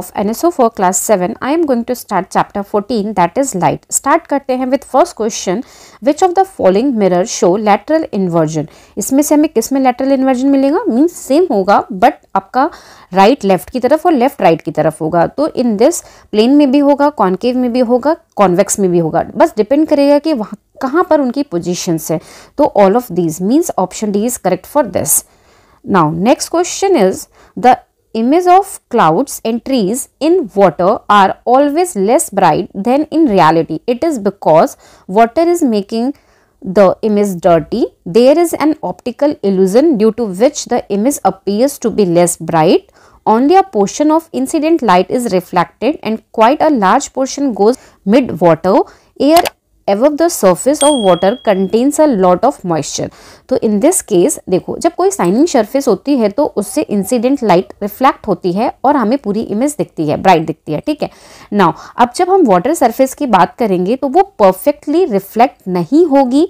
of NSO for class 7 I am going to start chapter 14 that is light start karte hain with first question which of the following mirror show lateral inversion isme se hame kisme lateral inversion milega means same hoga but aapka right left ki taraf aur left right ki taraf hoga to in this plane mein bhi hoga concave mein bhi hoga convex mein bhi hoga bas depend karega ki wahan kahan par unki positions hai to all of these means option D is correct for this now next question is the image of clouds and trees in water are always less bright than in reality. It is because water is making the image dirty. There is an optical illusion due to which the image appears to be less bright. Only a portion of incident light is reflected and quite a large portion goes mid-water. Air above the surface of water contains a lot of moisture तो in this case देखो जब कोई signing surface होती है तो उससे incident light reflect होती है और हमें पूरी इमेज दिखती है ब्राइट दिखती है ठीक है नाउ अब जब हम वाटर सर्फेस की बात करेंगे तो वो परफेक्टली रिफ्लेक्ट नहीं होगी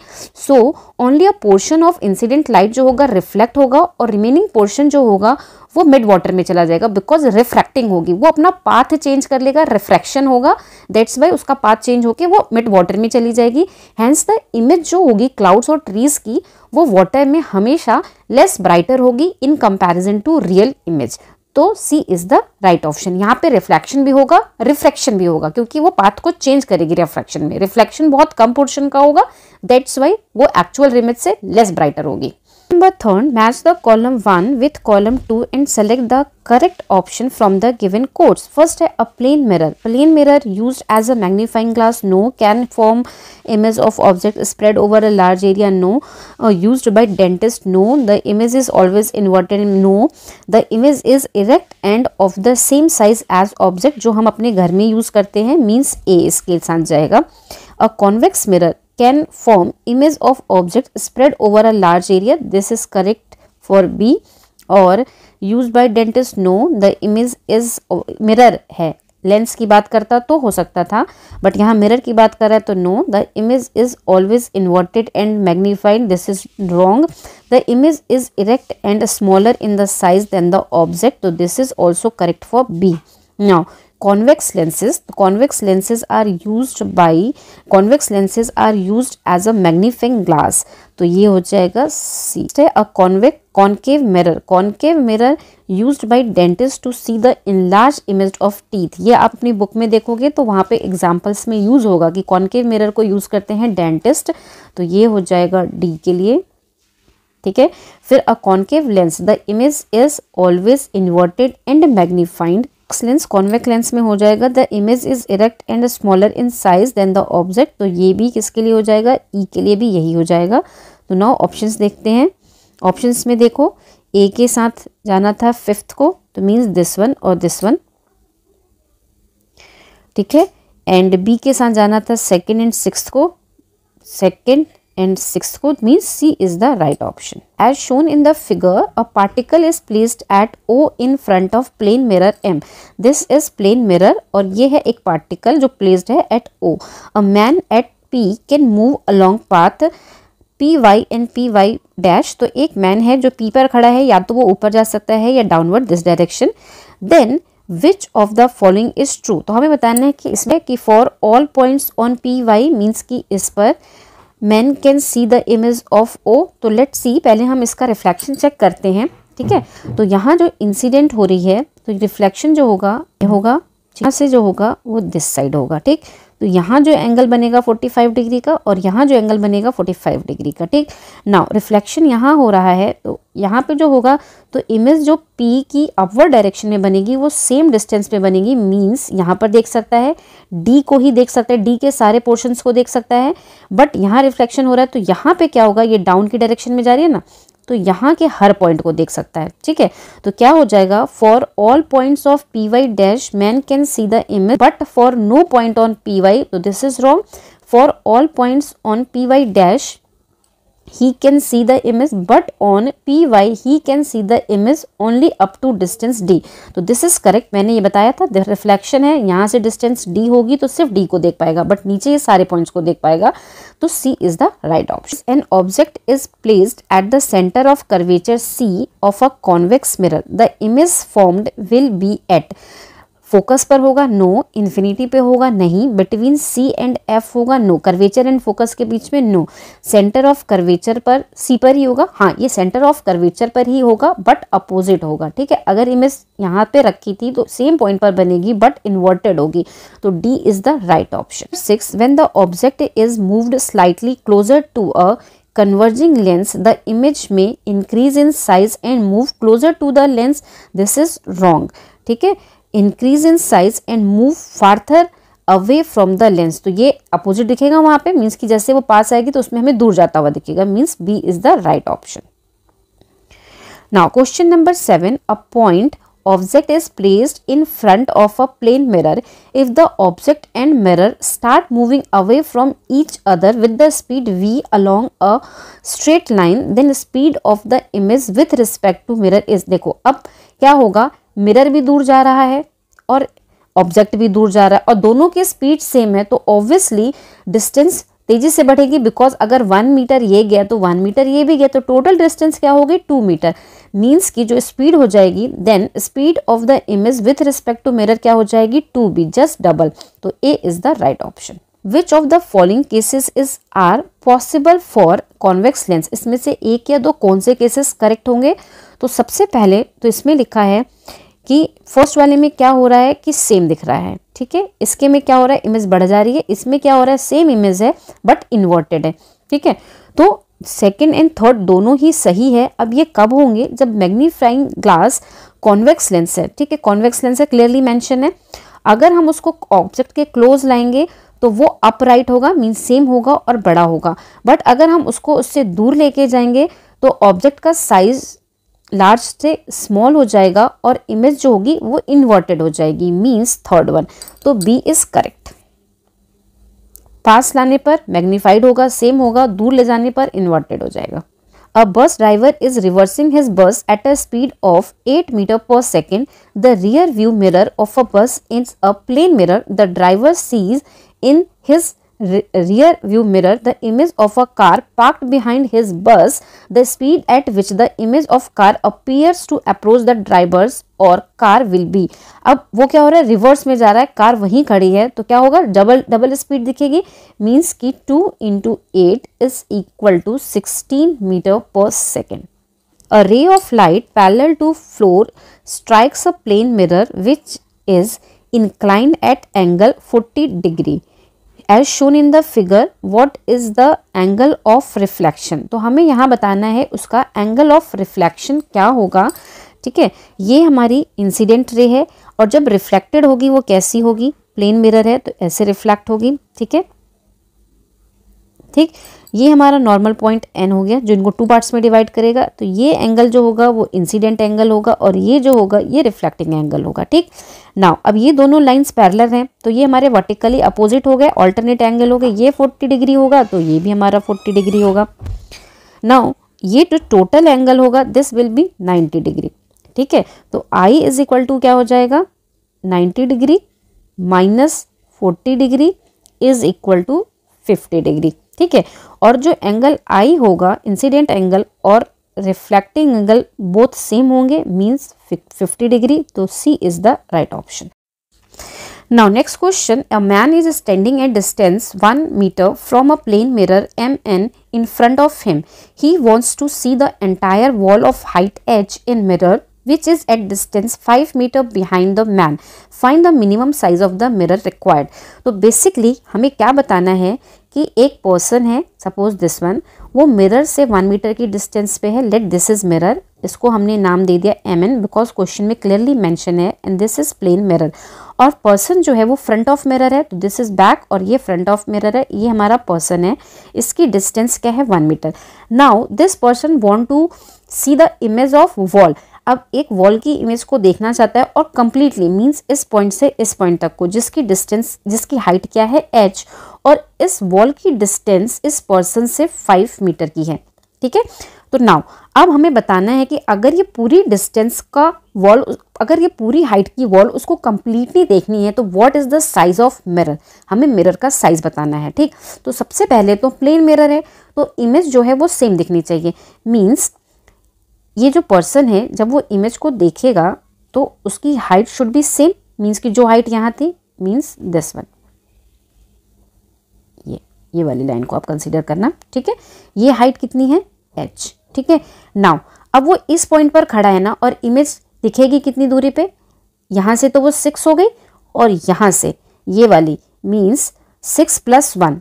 so only a portion of incident light जो होगा रिफ्लेक्ट होगा और रिमेनिंग पोर्शन जो होगा वो मिड वाटर में चला जाएगा बिकॉज रिफ्रैक्टिंग होगी वो अपना पाथ चेंज कर लेगा रिफ्रैक्शन होगा दैट्स वाई उसका पाथ चेंज होकर वो मिड वाटर में चली जाएगी हैंस द इमेज जो होगी क्लाउड्स और ट्रीज की वो वाटर में हमेशा लेस ब्राइटर होगी in comparison to real image तो C is the right option यहाँ पे रिफ्लेक्शन भी होगा रिफ्रैक्शन भी होगा क्योंकि वो पाथ को चेंज करेगी रिफ्रैक्शन में रिफ्लेक्शन बहुत कम पोर्शन का होगा दैट्स वाई वो एक्चुअल रिमेज से लेस ब्राइटर होगी Number third, match the column 1 with column 2 and select the correct option from the given codes. First, a plane mirror. Plane mirror used as a magnifying glass, no. Can form image of object spread over a large area, no. Uh, used by dentist, no. The image is always inverted, no. The image is erect and of the same size as object जो हम अपने घर में use करते हैं means A इसके साथ जाएगा. A convex mirror. can form image of object spread over a large area this is correct for b और use by dentist no the image is mirror है लेंस की बात करता तो हो सकता था बट यहाँ मिरर की बात कर रहा है तो no the image is always inverted and magnified this is wrong the image is erect and smaller in the size than the object तो this is also correct for B now convex lenses convex lenses are used by convex lenses are used as a magnifying glass तो ये हो जाएगा C a convex concave mirror concave mirror used by dentist to see the enlarge image of teeth ये आप अपनी book में देखोगे तो वहाँ पे एग्जांपल्स में यूज़ होगा कि कॉन्केव मिरर को यूज़ करते हैं डेंटिस्ट तो ये हो जाएगा डी के लिए ठीक है फिर a concave lens the image is always inverted and magnified convex lens convex lens में हो जाएगा the image is erect and smaller in size than the object तो ये भी किसके लिए हो जाएगा ई e के लिए भी यही हो जाएगा तो नाउ ऑप्शंस देखते हैं ऑप्शंस में देखो ए के साथ जाना था फिफ्थ को तो मीन्स दिस वन और दिस वन ठीक है एंड बी के साथ जाना था सेकेंड एंड सिक्स को second and sixth code means C is the right option. As shown in the figure, a particle is placed at O in front of plane mirror M. This is plane mirror और ये है एक particle जो placed है at O. A man at P can move along path P Y and P Y dash तो एक man है जो पी पर खड़ा है या तो वो ऊपर जा सकता है या downward this direction then which of the following is true तो हमें बताना है कि इसमें कि for all points on P Y means कि इस पर man can see the image of O तो लेट सी पहले हम इसका रिफ्लेक्शन चेक करते हैं ठीक है तो यहाँ जो इंसिडेंट हो रही है तो रिफ्लेक्शन जो होगा होगा यहाँ से जो होगा वो दिस साइड होगा ठीक तो यहाँ जो एंगल बनेगा 45 डिग्री का और यहाँ जो एंगल बनेगा 45 डिग्री का ठीक नाउ रिफ्लेक्शन यहाँ हो रहा है तो यहाँ पे जो होगा तो इमेज जो पी की अपवर्ड डायरेक्शन में बनेगी वो सेम डिस्टेंस पे बनेगी मींस यहाँ पर देख सकता है डी को ही देख सकता है डी के सारे पोर्शंस को देख सकता है बट यहाँ रिफ्लेक्शन हो रहा है तो यहाँ पे क्या होगा ये डाउन की डायरेक्शन में जा रही है ना तो यहाँ के हर पॉइंट को देख सकता है ठीक है तो क्या हो जाएगा for all points of P Y dash man can see the image but for no point on P Y तो this is wrong for all points on P Y dash he can see the image but on py he can see the image only up to distance d तो this is correct मैंने ये बताया था reflection है यहाँ से distance d होगी तो सिर्फ d को देख पाएगा बट नीचे ये सारे पॉइंट्स को देख पाएगा तो c is the right option an object is placed at the centre of curvature c of a convex mirror the image formed will be at focus पर होगा नो इन्फिनिटी पे होगा नहीं बिटवीन सी एंड एफ होगा no curvature and focus के बीच में no centre of curvature पर सी पर ही होगा हाँ ये सेंटर ऑफ कर्वेचर पर ही होगा बट अपोजिट होगा ठीक है अगर इमेज यहाँ पे रखी थी तो सेम पॉइंट पर बनेगी बट इन्वर्टेड होगी तो D is the right option six when the object is moved slightly closer to a converging lens the image में increase in size and move closer to the lens this is wrong ठीक है increase in size and move farther away from the lens तो ये opposite दिखेगा वहां पे means कि जैसे वो पास आएगी तो उसमें हमें दूर जाता हुआ दिखेगा means B is the right option now question number seven a point object is placed in front of a plane mirror if the object and mirror start moving away from each other with the speed V along a straight line then speed of the image with respect to mirror is देखो अब क्या होगा mirror भी दूर जा रहा है और ऑब्जेक्ट भी दूर जा रहा है और दोनों की स्पीड सेम है तो ऑब्वियसली डिस्टेंस तेजी से बढ़ेगी बिकॉज अगर वन मीटर ये गया तो वन मीटर ये भी गया तो टोटल डिस्टेंस क्या होगी टू मीटर मीन्स की जो स्पीड हो जाएगी then speed of the image with respect to mirror क्या हो जाएगी टू बी जस्ट डबल तो A is the right option which of the following cases is are possible for convex lens इसमें से एक या दो कौन से केसेस करेक्ट होंगे तो सबसे पहले तो इसमें लिखा है कि फर्स्ट वाले में क्या हो रहा है कि सेम दिख रहा है ठीक है इसके में क्या हो रहा है इमेज बढ़ जा रही है इसमें क्या हो रहा है सेम इमेज है बट इन्वर्टेड है ठीक है तो सेकेंड एंड थर्ड दोनों ही सही है अब ये कब होंगे जब मैग्नीफाइंग ग्लास कॉन्वेक्स लेंस है ठीक है कॉन्वेक्स लेंस है क्लियरली मैंशन है अगर हम उसको ऑब्जेक्ट के क्लोज लाएंगे तो वो अपराइट होगा मीन सेम होगा और बड़ा होगा बट अगर हम उसको उससे दूर लेके जाएंगे तो ऑब्जेक्ट का साइज लार्ज से स्मॉल हो जाएगा और इमेज जो होगी वो इन्वर्टेड हो जाएगी मीन्स थर्ड वन तो बी इज करेक्ट पास लाने पर मैग्नीफाइड होगा सेम होगा दूर ले जाने पर इन्वर्टेड हो जाएगा a bus driver is reversing his bus at a speed of eight metre per second the rear view mirror of a bus is a plane mirror the driver sees in his rear view mirror the image of a car parked behind his bus the speed at which the image of car appears to approach the drivers और car will be अब वो क्या हो रहा है reverse में जा रहा है कार वहीं खड़ी है तो क्या होगा डबल डबल स्पीड दिखेगी मीन्स कि two into eight is equal to sixteen metre per second a ray of light parallel to floor strikes a plane mirror which is inclined at angle 40 degree as shown in the figure what is the angle of reflection तो हमें यहाँ बताना है उसका angle of reflection क्या होगा ठीक है ये हमारी इंसिडेंट रे है और जब रिफ्लेक्टेड होगी वो कैसी होगी प्लेन मिरर है तो ऐसे रिफ्लेक्ट होगी ठीक है ठीक ये हमारा नॉर्मल पॉइंट एन हो गया जो इनको टू पार्ट्स में डिवाइड करेगा तो ये एंगल जो होगा वो इंसिडेंट एंगल होगा और ये जो होगा ये रिफ्लेक्टिंग एंगल होगा ठीक नाउ अब ये दोनों लाइन्स पैरलर हैं तो ये हमारे वर्टिकली अपोजिट हो गए ऑल्टरनेट एंगल हो गए ये फोर्टी डिग्री होगा तो ये भी हमारा फोर्टी डिग्री होगा नाउ ये जो टोटल एंगल होगा this will be ninety degree ठीक है तो आई इज इक्वल टू क्या हो जाएगा ninety degree minus forty degree is equal to fifty degree ठीक है और जो एंगल आई होगा इंसिडेंट एंगल और रिफ्लेक्टिंग एंगल बोथ सेम होंगे मींस 50 डिग्री तो C is the right option now next question a man is standing at distance one metre from a plane mirror M N in front of him he wants to see the entire wall of height H in mirror which is at distance five metre behind the man find the minimum size of the mirror required so तो basically hame kya batana hai कि एक person है suppose this one वो mirror से one metre की distance पे है let this is mirror इसको हमने नाम दे दिया एम एन बिकॉज क्वेश्चन में क्लियरली मेंशन है and this is plane mirror और पर्सन जो है वो फ्रंट ऑफ मिरर है तो दिस इज़ बैक और ये फ्रंट ऑफ मिरर है ये हमारा पर्सन है इसकी डिस्टेंस क्या है one metre now this person want to see the image of wall अब एक वॉल की इमेज को देखना चाहता है और कंप्लीटली मीन्स इस पॉइंट से इस पॉइंट तक को जिसकी डिस्टेंस जिसकी हाइट क्या है एच और इस वॉल की डिस्टेंस इस पर्सन से फाइव मीटर की है ठीक है तो नाउ अब हमें बताना है कि अगर ये पूरी डिस्टेंस का वॉल अगर ये पूरी हाइट की वॉल उसको कम्प्लीटली देखनी है तो what is the size of mirror हमें मिरर का साइज़ बताना है ठीक तो सबसे पहले तो प्लेन मिरर है तो इमेज जो है वो सेम दिखनी चाहिए मीन्स ये जो पर्सन है जब वो इमेज को देखेगा तो उसकी height should be same means की जो हाइट यहाँ थी मीन्स दिस वन ये वाली लाइन को आप कंसिडर करना ठीक है ये हाइट कितनी है एच ठीक है नाउ अब वो इस पॉइंट पर खड़ा है ना और इमेज दिखेगी कितनी दूरी पे यहाँ से तो वो सिक्स हो गई और यहाँ से ये वाली मीन्स सिक्स प्लस वन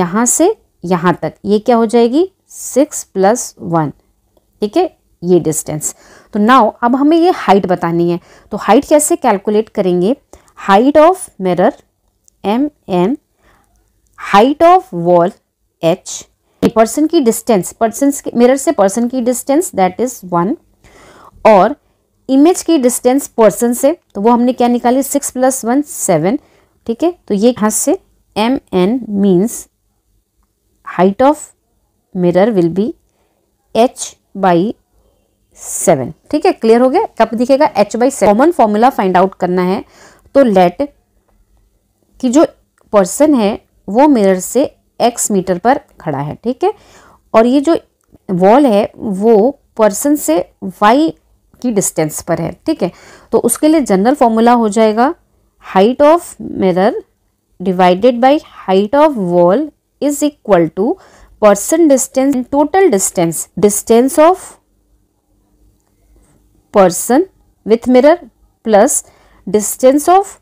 यहाँ से यहाँ तक ये क्या हो जाएगी सिक्स प्लस वन ठीक है ये डिस्टेंस तो नाउ अब हमें ये हाइट बतानी है तो हाइट कैसे कैलकुलेट करेंगे height of mirror M N height of wall H person की डिस्टेंस पर्सन मिरर से पर्सन की डिस्टेंस दैट इज वन और इमेज की डिस्टेंस पर्सन से तो वो हमने क्या निकाली सिक्स प्लस वन सेवन ठीक है तो ये यहाँ से M N means height of mirror will be H by seven ठीक है क्लियर हो गया कब दिखेगा H by seven common formula find out करना है तो लेट कि जो पर्सन है वो मिरर से एक्स मीटर पर खड़ा है ठीक है और ये जो वॉल है वो पर्सन से वाई की डिस्टेंस पर है ठीक है तो उसके लिए जनरल फॉर्मूला हो जाएगा height of mirror divided by height of wall is equal to person distance total distance distance of person with mirror plus distance of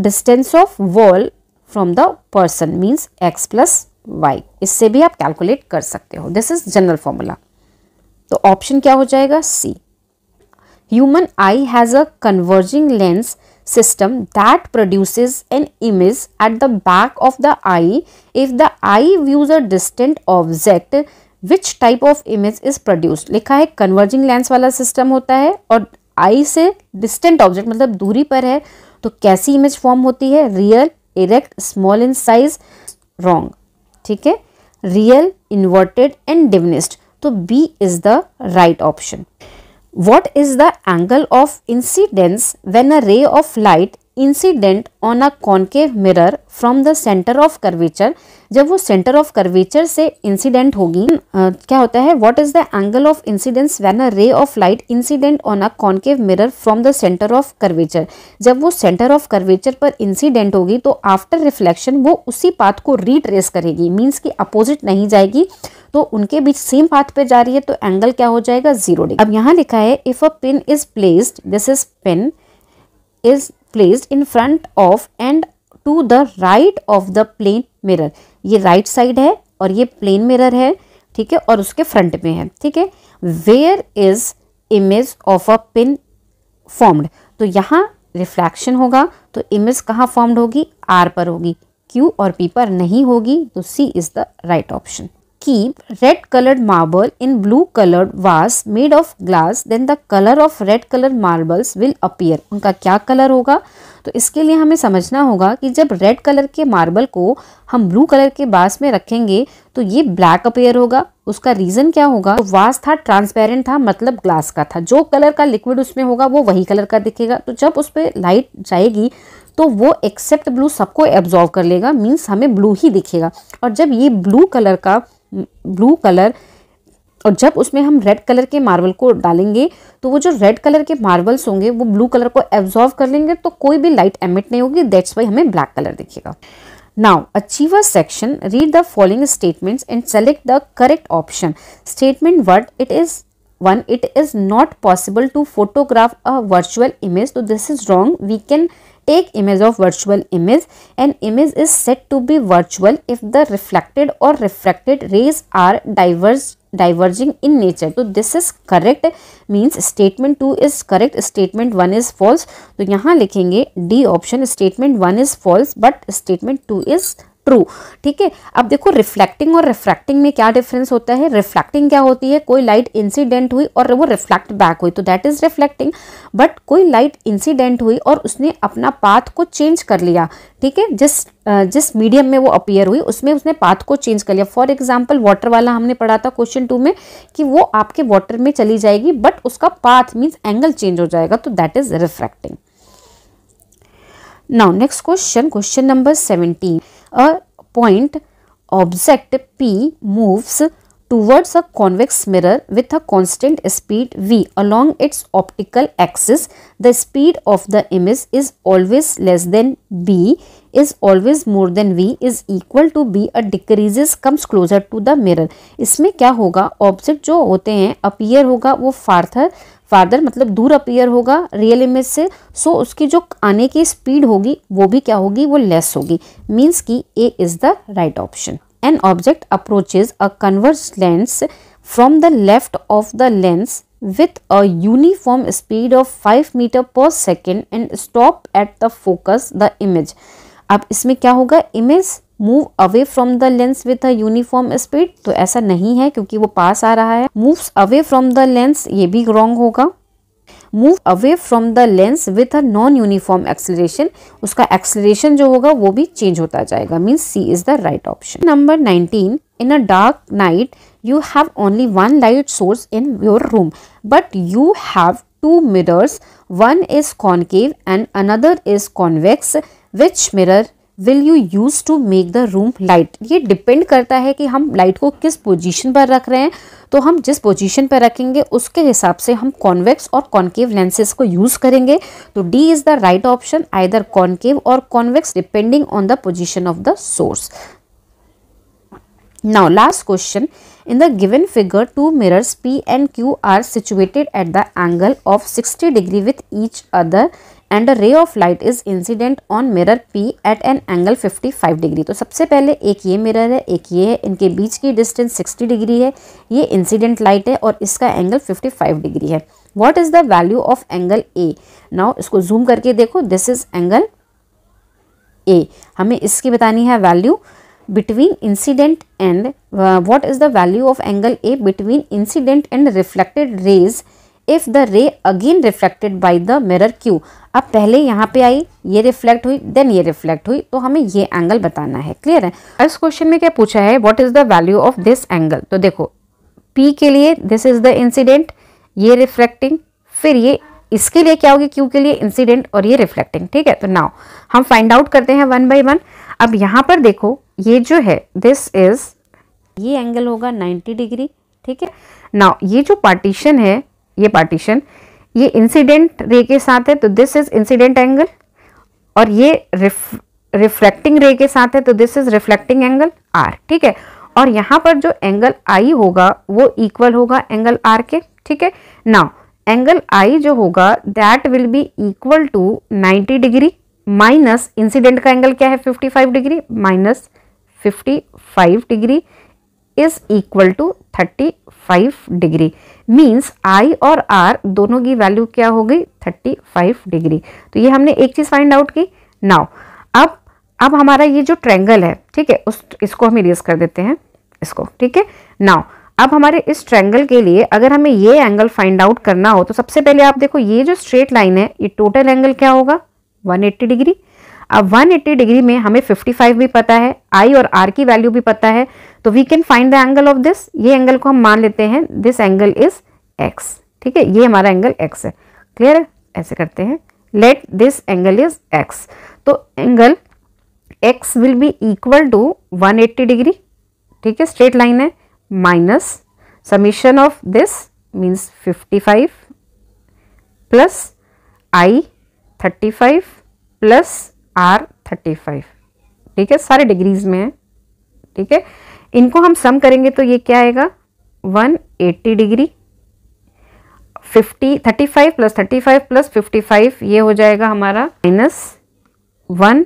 distance of wall from the person means X plus Y इससे भी आप calculate कर सकते हो this is general formula तो option क्या हो जाएगा C human eye has a converging lens system that produce an image at the back of the I if the eye views a distant object which type of image is produced लिखा है converging lens वाला system होता है और आई से distant object मतलब दूरी पर है तो कैसी इमेज फॉर्म होती है real erect small in size wrong ठीक है रियल इन्वर्टेड एंड डिवनिस्ट तो B is the right option what is the angle of incidence when a ray of light incident on a concave mirror from the centre of curvature जब वो centre of curvature से incident होगी आ, क्या होता है what is the angle of incidence when a ray of light incident on a concave mirror from the centre of curvature जब वो सेंटर ऑफ कर्वेचर पर इंसिडेंट होगी तो आफ्टर रिफ्लेक्शन वो उसी पाथ को रीट्रेस करेगी मीन्स की अपोजिट नहीं जाएगी तो उनके बीच सेम पाथ पे जा रही है तो एंगल क्या हो जाएगा जीरो डिग्री अब यहाँ लिखा है if a pin is placed this is pin is placed in front of and to the right of the plane mirror ये right side है और ये plane mirror है ठीक है और उसके front में है ठीक है where is image of a pin formed तो यहाँ रिफ्लैक्शन होगा तो इमेज कहाँ फॉर्म्ड होगी आर पर होगी क्यू और पी पर नहीं होगी तो C is the right option keep red colored marble in blue colored vase made of glass then the color of red colored marbles will appear उनका क्या कलर होगा तो इसके लिए हमें समझना होगा कि जब रेड कलर के मार्बल को हम ब्लू कलर के बास में रखेंगे तो ये ब्लैक अपेयर होगा उसका रीज़न क्या होगा तो वास था ट्रांसपेरेंट था मतलब ग्लास का था जो कलर का लिक्विड उसमें होगा वो वही कलर का दिखेगा तो जब उस पर लाइट जाएगी तो वो एक्सेप्ट ब्लू सबको एब्जॉर्व कर लेगा मीन्स हमें ब्लू ही दिखेगा और जब ये ब्लू कलर का ब्लू कलर और जब उसमें हम रेड कलर के मार्बल को डालेंगे तो वो जो रेड कलर के मार्बल्स होंगे वो ब्लू कलर को एब्जॉर्व कर लेंगे तो कोई भी लाइट एमिट नहीं होगी दैट्स वाई हमें ब्लैक कलर दिखेगा now achiever section read the following statements and select the correct option statement word it is one it is not possible to photograph a virtual image तो this is wrong we can take image of virtual image and image is set to be virtual if the reflected और reflected rays are diverse diverging in nature तो this is correct means statement two is correct statement one is false तो यहाँ लिखेंगे D option statement one is false but statement two is true ठीक है अब देखो reflecting और refracting में क्या डिफरेंस होता है रिफ्लेक्टिंग क्या होती है कोई लाइट इंसिडेंट हुई और वो रिफ्लेक्ट बैक हुई तो दैट इज रिफ्लेक्टिंग बट कोई लाइट इंसिडेंट हुई और उसने अपना पाथ को चेंज कर लिया ठीक है जिस जिस मीडियम में वो अपियर हुई उसमें उसने पाथ को चेंज कर लिया फॉर एग्जाम्पल वाटर वाला हमने पढ़ा था क्वेश्चन टू में कि वो आपके वाटर में चली जाएगी बट उसका पाथ मीन्स एंगल चेंज हो जाएगा तो that is refracting now next question question number seventeen a point object P moves towards a convex mirror with a constant speed v along its optical axis, the speed of the image is always less than b is always more than v is equal to b a decreases comes closer to the mirror. इसमें क्या होगा object जो होते हैं appear होगा वो फार्थर farther मतलब दूर अपीयर होगा रियल इमेज से सो उसकी जो आने की स्पीड होगी वो भी क्या होगी वो लेस होगी मीन्स कि A is the right option an object approaches a converse lens from the left of the lens with a uniform speed of five metre per second and stop at the focus the image अब इसमें क्या होगा image move away from the lens with a uniform speed तो ऐसा नहीं है क्योंकि वो पास आ रहा है moves away from the lens ये भी रॉन्ग होगा move away from the lens with a non uniform acceleration उसका एक्सलेशन जो होगा वो भी चेंज होता जाएगा means C is the right option number nineteen in a dark night you have only one light source in your room but you have two mirrors one is concave and another is convex which mirror will you use to make the room light ये depend करता है कि हम light को किस position पर रख रहे हैं तो हम जिस पोजीशन पर रखेंगे उसके हिसाब से हम कॉन्वेक्स और कॉन्केव लेंसेज को यूज़ करेंगे तो D is the right option either concave और convex depending on the position of the source now last question in the given figure two mirrors P and Q are situated at the angle of 60 degree with each other and a ray of light is incident on mirror P at an angle 55 degree तो सबसे पहले एक ये mirror है एक ये है इनके बीच की डिस्टेंस 60 डिग्री है ये इंसिडेंट लाइट है और इसका एंगल 55 डिग्री है what is the value of angle A now इसको जूम करके देखो दिस इज एंगल ए हमें इसकी बतानी है value between incident and what is the value of angle A between incident and reflected rays if the ray again reflected by the mirror Q अब पहले यहाँ पे आई ये रिफ्लेक्ट हुई देन ये रिफ्लेक्ट हुई तो हमें ये एंगल बताना है क्लियर है इस क्वेश्चन में क्या पूछा है what is the value of this angle तो देखो पी के लिए दिस इज द इंसिडेंट ये रिफ्लेक्टिंग फिर ये इसके लिए क्या होगी क्यू के लिए इंसिडेंट और ये रिफ्लेक्टिंग ठीक है तो नाउ हम फाइंड आउट करते हैं वन बाई वन अब यहाँ पर देखो ये जो है दिस इज ये एंगल होगा 90 डिग्री ठीक है नाउ ये जो पार्टीशन है ये पार्टीशन ये इंसिडेंट रे के साथ है तो दिस इज इंसिडेंट एंगल और ये रिफ्लेक्टिंग रे के साथ है तो this is reflecting angle R ठीक है और यहां पर जो एंगल आई होगा वो इक्वल होगा एंगल आर के ठीक है नाउ एंगल आई जो होगा that will be equal to 90 degree minus incident का एंगल क्या है 55 degree minus 55 degree is equal to thirty five degree means I और आर दोनों की वैल्यू क्या हो गई थर्टी फाइव डिग्री तो ये हमने एक चीज़ फाइंड आउट की नाउ अब अब हमारा ये जो ट्रैंगल है ठीक है उस इसको हम इरेज कर देते हैं इसको ठीक है नाउ अब हमारे इस ट्रैंगल के लिए अगर हमें ये एंगल फाइंड आउट करना हो तो सबसे पहले आप देखो ये जो स्ट्रेट लाइन है ये टोटल एंगल क्या होगा 180 डिग्री अब 180 डिग्री में हमें 55 भी पता है आई और आर की वैल्यू भी पता है तो we can find the angle of this ये एंगल को हम मान लेते हैं दिस एंगल इज एक्स ठीक है ये हमारा एंगल एक्स है क्लियर है ऐसे करते हैं let this angle is X तो angle X will be equal to 180 degree ठीक है स्ट्रेट लाइन है minus summation of this means 55 plus I 35 plus R thirty five ठीक है सारे डिग्रीज में है ठीक है इनको हम सम करेंगे तो ये क्या आएगा one eighty degree fifty thirty five plus thirty five plus fifty five ये हो जाएगा हमारा minus one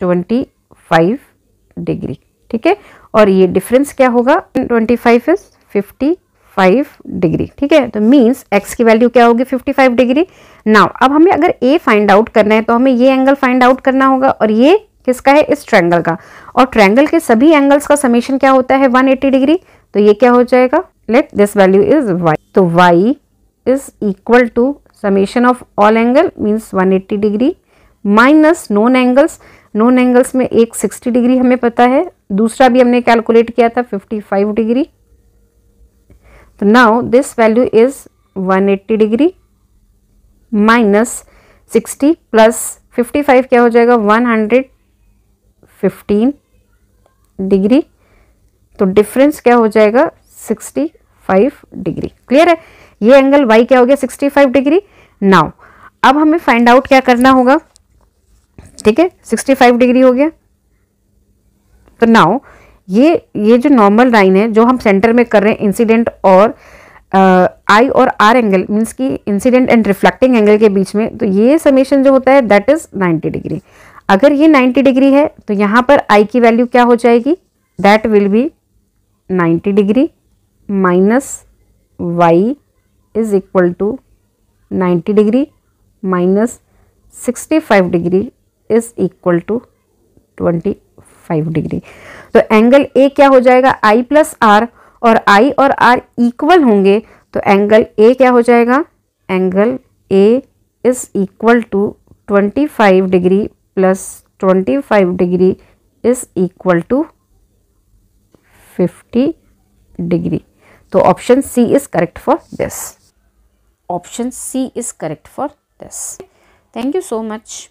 twenty five degree ठीक है और ये डिफरेंस क्या होगा twenty five is fifty 55 degree ठीक है तो मींस x की वैल्यू क्या होगी 55 डिग्री नाउ अब हमें अगर a फाइंड आउट करना है तो हमें ये एंगल फाइंड आउट करना होगा और ये किसका है इस ट्रैंगल का और ट्रैंगल के सभी एंगल्स का समीशन क्या होता है 180 डिग्री तो ये क्या हो जाएगा let this value is y तो y is equal to summation of all angle means eighty degree minus known angles known angles में एक सिक्सटी डिग्री हमें पता है दूसरा भी हमने कैलकुलेट किया था 55 डिग्री तो now this value is 180 degree minus 60 plus 55 क्या हो जाएगा 115 डिग्री तो डिफरेंस क्या हो जाएगा 65 डिग्री क्लियर है ये एंगल वाई क्या हो गया 65 डिग्री नाउ अब हमें फाइंड आउट क्या करना होगा ठीक है 65 डिग्री हो गया तो नाउ ये ये जो नॉर्मल लाइन है जो हम सेंटर में कर रहे हैं इंसिडेंट और आई uh, और आर एंगल मीन्स कि इंसिडेंट एंड रिफ्लेक्टिंग एंगल के बीच में तो ये समेशन जो होता है दैट इज़ 90 डिग्री अगर ये 90 डिग्री है तो यहाँ पर आई की वैल्यू क्या हो जाएगी that will be 90 degree minus Y is equal to 90 degree minus five degree is equal to five degree तो एंगल ए क्या हो जाएगा आई प्लस आर और आई और आर इक्वल होंगे तो एंगल ए क्या हो जाएगा angle A is equal to twenty five degree plus twenty five degree is equal to fifty degree तो option C is correct for this option C is correct for this thank you so much